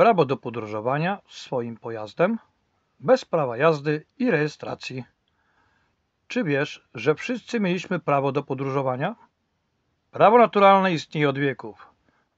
prawo do podróżowania swoim pojazdem bez prawa jazdy i rejestracji. Czy wiesz, że wszyscy mieliśmy prawo do podróżowania? Prawo naturalne istnieje od wieków.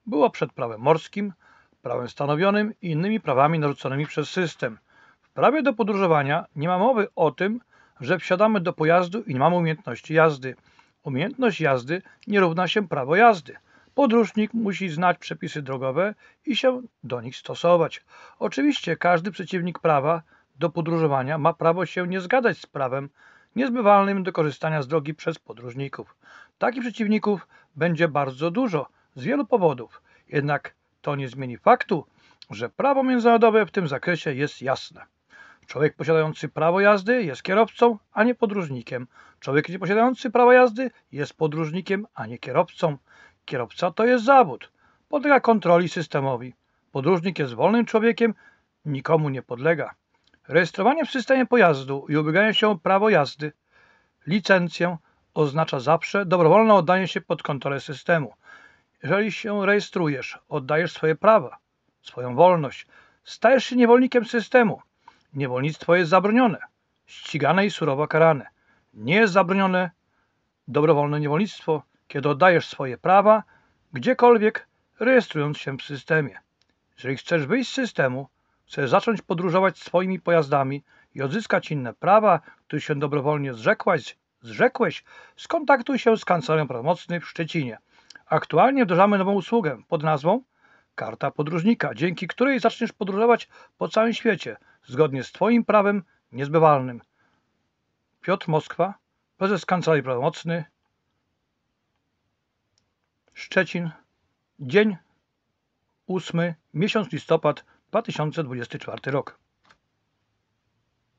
Było przed prawem morskim, prawem stanowionym i innymi prawami narzuconymi przez system. W prawie do podróżowania nie ma mowy o tym, że wsiadamy do pojazdu i nie mamy umiejętności jazdy. Umiejętność jazdy nie równa się prawo jazdy. Podróżnik musi znać przepisy drogowe i się do nich stosować. Oczywiście każdy przeciwnik prawa do podróżowania ma prawo się nie zgadzać z prawem niezbywalnym do korzystania z drogi przez podróżników. Takich przeciwników będzie bardzo dużo z wielu powodów. Jednak to nie zmieni faktu, że prawo międzynarodowe w tym zakresie jest jasne. Człowiek posiadający prawo jazdy jest kierowcą, a nie podróżnikiem. Człowiek nieposiadający prawa jazdy jest podróżnikiem, a nie kierowcą. Kierowca to jest zawód. Podlega kontroli systemowi. Podróżnik jest wolnym człowiekiem, nikomu nie podlega. Rejestrowanie w systemie pojazdu i ubieganie się o prawo jazdy, licencję, oznacza zawsze dobrowolne oddanie się pod kontrolę systemu. Jeżeli się rejestrujesz, oddajesz swoje prawa, swoją wolność. Stajesz się niewolnikiem systemu. Niewolnictwo jest zabronione, ścigane i surowo karane. Nie jest zabronione dobrowolne niewolnictwo, kiedy oddajesz swoje prawa gdziekolwiek, rejestrując się w systemie. Jeżeli chcesz wyjść z systemu, chcesz zacząć podróżować swoimi pojazdami i odzyskać inne prawa, których się dobrowolnie zrzekłaś, zrzekłeś, skontaktuj się z Kancelarią Prawomocnej w Szczecinie. Aktualnie wdrażamy nową usługę pod nazwą Karta Podróżnika, dzięki której zaczniesz podróżować po całym świecie zgodnie z Twoim prawem niezbywalnym. Piotr Moskwa, prezes Kancelarii Prawomocny, Szczecin, dzień 8, miesiąc listopad 2024 rok.